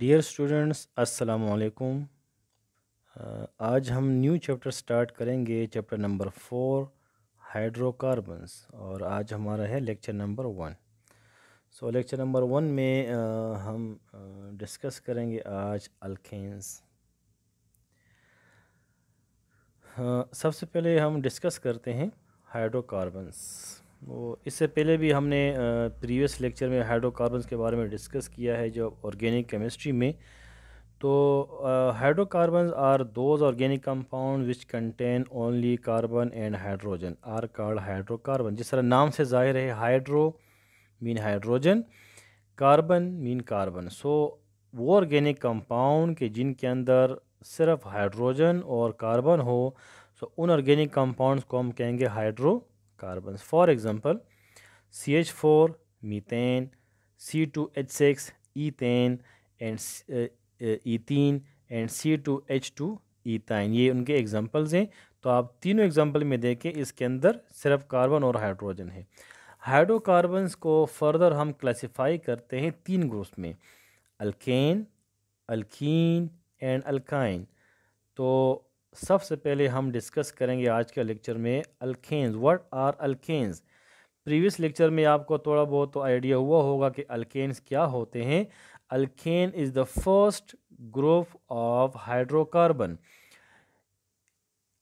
Dear students अस्सलाम वालेकुम आज हम न्यू चैप्टर स्टार्ट करेंगे चैप्टर नंबर फोर हाइड्रोकार्बन्स और आज हमारा है lecture number one so lecture number one में आ, uh, हम डिस्कस uh, करेंगे आज अल्केन्स uh, सबसे पहले हम डिस्कस करते हैं हाइड्रोकार्बन्स वो इससे पहले भी हमने प्रीवियस लेक्चर में हाइड्रोकार्बन्स के बारे में डिस्कस किया है जो ऑर्गेनिक केमिस्ट्री में तो hydrocarbons are those organic compound which contain only carbon and hydrogen are called hydrocarbon जिस तरह नाम से जाहिर है hydro mean hydrogen carbon mean carbon so वो ऑर्गेनिक कंपाउंड के जिनके अंदर सिर्फ हाइड्रोजन और कार्बन हो सो उन ऑर्गेनिक कंपाउंड्स को हम कहेंगे hydrocarbon for C H four CH4, C two H six ethane and and C two H two ethyne ये उनके एग्जाम्पल्स हैं तो आप तीनों एग्जाम्पल में देखें इसके अंदर सिर्फ कार्बन और हाइड्रोजन है हाइड्रोकार्बन्स को फर्दर हम क्लासिफाई करते हैं तीन ग्रुप्स में अल्केन अल्कीन एंड अल्काइन तो सबसे पहले हम डिस्कस करेंगे आज के लेक्चर में alkanes what are alkanes previous lecture में आपको थोड़ा बहुत तो आइडिया हुआ होगा कि अल्केन्स क्या होते हैं alkane is the first group of hydrocarbon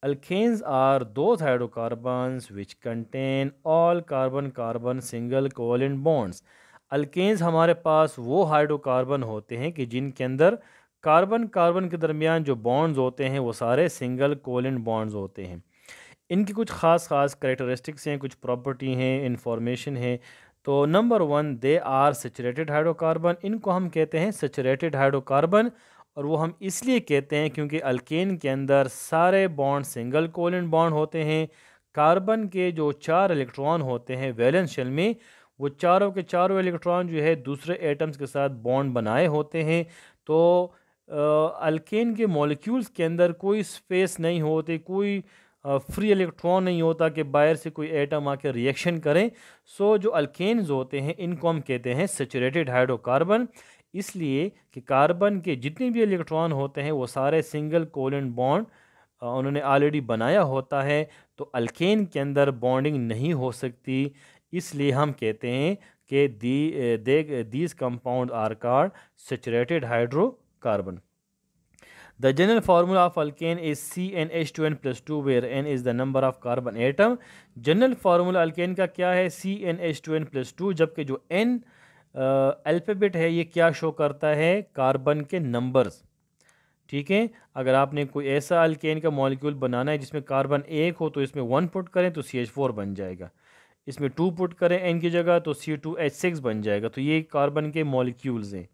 alkanes are those hydrocarbon which contain all carbon carbon single covalent bonds alkanes हमारे पास वो हाइड्रोकार्बन होते हैं कि जिनके अंदर कार्बन कार्बन के दरमियान जो बॉन्ड्स होते हैं वो सारे सिंगल कोलिन बॉन्ड्स होते हैं इनकी कुछ ख़ास ख़ास करेक्टरिस्टिक्स हैं कुछ प्रॉपर्टी हैं इंफॉर्मेशन है तो number one they are saturated hydrocarbon इनको हम कहते हैं सेचुरेटेड हाइड्रोकार्बन और वो हम इसलिए कहते हैं क्योंकि अल्केन के अंदर सारे बॉन्ड सिंगल कोलिन बॉन्ड होते हैं कार्बन के जो चार इलेक्ट्रॉन होते हैं वैलेंस शेल में वो चारों के चारों इलेक्ट्रॉन जो है दूसरे एटम्स के साथ बॉन्ड बनाए होते हैं तो अल्केन के मॉलिक्यूल्स के अंदर कोई स्पेस नहीं होती कोई फ्री इलेक्ट्रॉन नहीं होता कि बाहर से कोई एटम आके रिएक्शन करें सो जो अल्केन्स होते हैं इनको हम कहते हैं सेचूरेटेड हाइड्रोकार्बन इसलिए कि कार्बन के जितने भी इलेक्ट्रॉन होते हैं वो सारे सिंगल कोलेंट बॉन्ड उन्होंने ऑलरेडी बनाया होता है तो अल्केन के अंदर बॉन्डिंग नहीं हो सकती इसलिए हम कहते हैं कि the they these compound are called saturated hydro carbon. The general formula of alkane is CnH2n plus 2 where n is the number of carbon atom. General formula alkane का क्या है CnH2n plus 2 जबकि जो n अल्फ़ेबेट है ये क्या show करता है कार्बन के नंबर्स ठीक है अगर आपने कोई ऐसा अल्केन का मॉलिक्यूल बनाना है जिसमें कार्बन एक हो तो इसमें वन पुट करें तो सी एच फोर बन जाएगा इसमें टू पुट करें एन की जगह तो सी टू एच सिक्स बन जाएगा तो ये कार्बन के मॉलिक्यूल्स हैं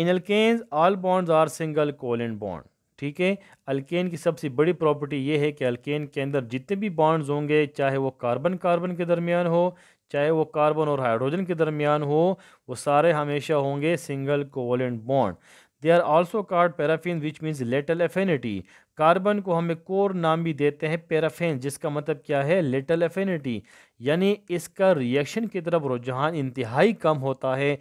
in alkanes all bonds are single covalent bond ठीक है अल्केन की सबसे बड़ी प्रॉपर्टी ये है कि अल्केन के अंदर जितने भी बॉन्ड्स होंगे चाहे वो कार्बन कार्बन के दरमियान हो चाहे वो कार्बन और हाइड्रोजन के दरमियान हो वो सारे हमेशा होंगे single covalent bond they are also called paraffin which means little affinity carbon को हम एक और नाम भी देते हैं पैराफिन जिसका मतलब क्या है लेटल एफेनिटी यानी इसका रिएक्शन की तरफ रुझान इंतहाई कम होता है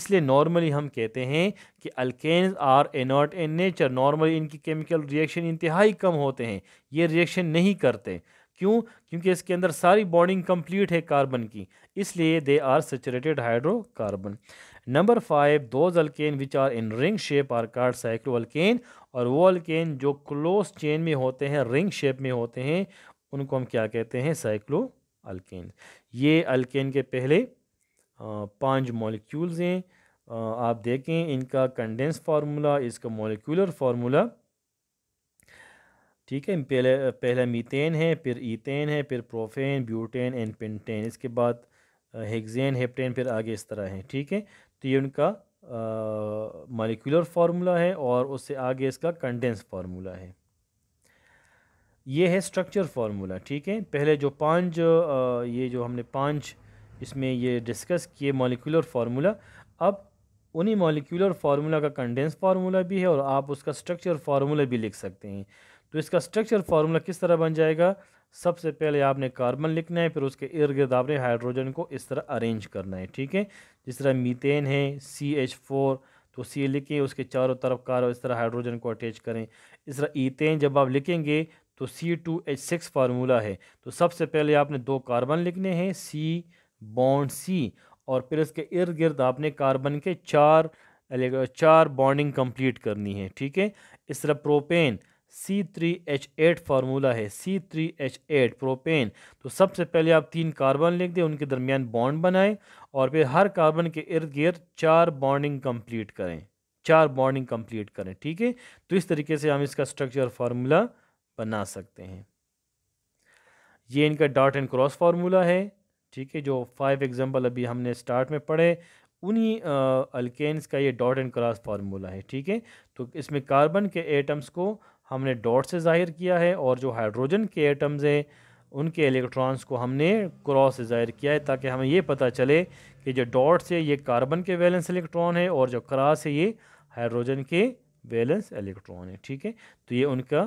इसलिए नॉर्मली हम कहते हैं कि alkanes are inert in nature normally इनकी केमिकल रिएक्शन इंतहाई कम होते हैं ये रिएक्शन नहीं करते क्यों क्योंकि इसके अंदर सारी बॉन्डिंग कंप्लीट है कार्बन की इसलिए they are saturated hydrocarbon number five those alkane which are in ring shape are called cycloalkane और वो अल्केन जो क्लोज चेन में होते हैं रिंग शेप में होते हैं उनको हम क्या कहते हैं साइक्लो अल्केन ये अल्केन के पहले पांच मॉलिक्यूल्स हैं आप देखें इनका कंडेंस फार्मूला इसका मॉलिक्यूलर फार्मूला ठीक है पहले पहला मीथेन है फिर ईथेन है फिर प्रोफेन ब्यूटेन एंड पेंटेन इसके बाद हेगजेन हेप्टेन फिर आगे इस तरह है ठीक है तो ये उनका मालिकुलर फार्मूला है और उससे आगे इसका कंडेंस फार्मूला है ये है स्ट्रक्चर फार्मूला ठीक है पहले जो पांच ये जो हमने पांच इसमें ये डिस्कस किए मॉलिकुलर फार्मूला अब उन्हीं मॉलिकुलर फार्मूला का कंडेंस फार्मूला भी है और आप उसका स्ट्रक्चर फार्मूला भी लिख सकते हैं तो इसका स्ट्रक्चर फार्मूला किस तरह बन जाएगा सबसे पहले आपने कार्बन लिखना है फिर उसके इर्द गिर्द आपने हाइड्रोजन को इस तरह अरेंज करना है ठीक है जिस तरह मीथेन है सी एच फोर तो सी लिखें उसके चारों तरफ कार इस तरह हाइड्रोजन को अटैच करें इस तरह ईथेन जब आप लिखेंगे तो C two H six formula है तो सबसे पहले आपने दो कार्बन लिखने हैं सी बॉन्ड सी और फिर इसके इर्द गिर्द आपने कार्बन के चार चार बॉन्डिंग कंप्लीट करनी है ठीक है इस तरह propane C three H eight formula है C three H eight propane तो सबसे पहले आप तीन कार्बन लिख दें उनके दरमियान बॉन्ड बनाएं और फिर हर कार्बन के इर्द गिर्द चार बॉन्डिंग कंप्लीट करें चार बॉन्डिंग कंप्लीट करें ठीक है तो इस तरीके से हम इसका स्ट्रक्चर फार्मूला बना सकते हैं ये इनका डॉट एंड क्रॉस फार्मूला है ठीक है जो फाइव एग्जाम्पल अभी हमने स्टार्ट में पढ़े उन्हीं अल्केन्स का ये डॉट एंड क्रॉस फार्मूला है ठीक है तो इसमें कार्बन के एटम्स को हमने डॉट से ज़ाहिर किया है और जो हाइड्रोजन के एटम्स हैं उनके इलेक्ट्रॉन्स को हमने क्रॉस से ज़ाहिर किया है ताकि हमें ये पता चले कि जो डॉट से ये कार्बन के वैलेंस इलेक्ट्रॉन है और जो क्रॉस है ये हाइड्रोजन के वैलेंस इलेक्ट्रॉन है ठीक है तो ये उनका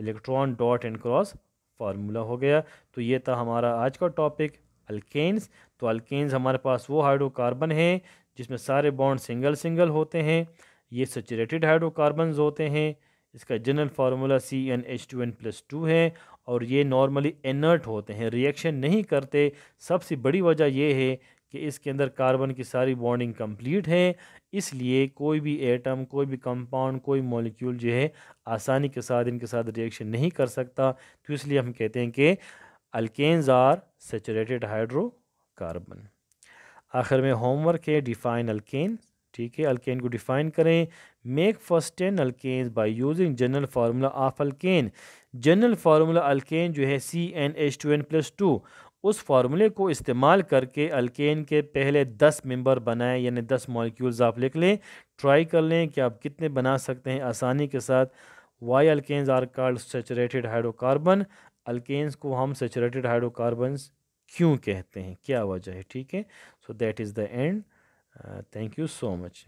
electron dot and cross formula हो गया तो ये था हमारा आज का टॉपिक अल्केन्स तो अल्केन्स हमारे पास वो हाइड्रोकार्बन हैं जिसमें सारे बॉन्ड सिंगल सिंगल होते हैं ये सचुरेटेड हाइड्रोकार्बन होते हैं इसका general formula C N H two N plus two है और ये नॉर्मली इनर्ट होते हैं रिएक्शन नहीं करते सबसे बड़ी वजह यह है कि इसके अंदर कार्बन की सारी बॉन्डिंग कंप्लीट है इसलिए कोई भी एटम कोई भी कंपाउंड कोई मॉलिक्यूल जो है आसानी के साथ इनके साथ रिएक्शन नहीं कर सकता तो इसलिए हम कहते हैं कि अल्केन्स आर सेचुरेटेड हाइड्रोकार्बन आखिर में होमवर्क है डिफाइन अल्केन्स ठीक है अल्केन को डिफाइन करें make first ten alkane by using general formula of alkane general formula alkane जो है C N H two N plus two उस फार्मूले को इस्तेमाल करके अल्केन के पहले दस मेंबर बनाएं यानी दस मॉलिक्यूल्स आप लिख लें ट्राई कर लें कि आप कितने बना सकते हैं आसानी के साथ why alkanes are called saturated hydrocarbon alkanes को हम सेचुरेटेड हाइड्रोकार्बन क्यों कहते हैं क्या वजह है ठीक है so that is the end Uh, thank you so much.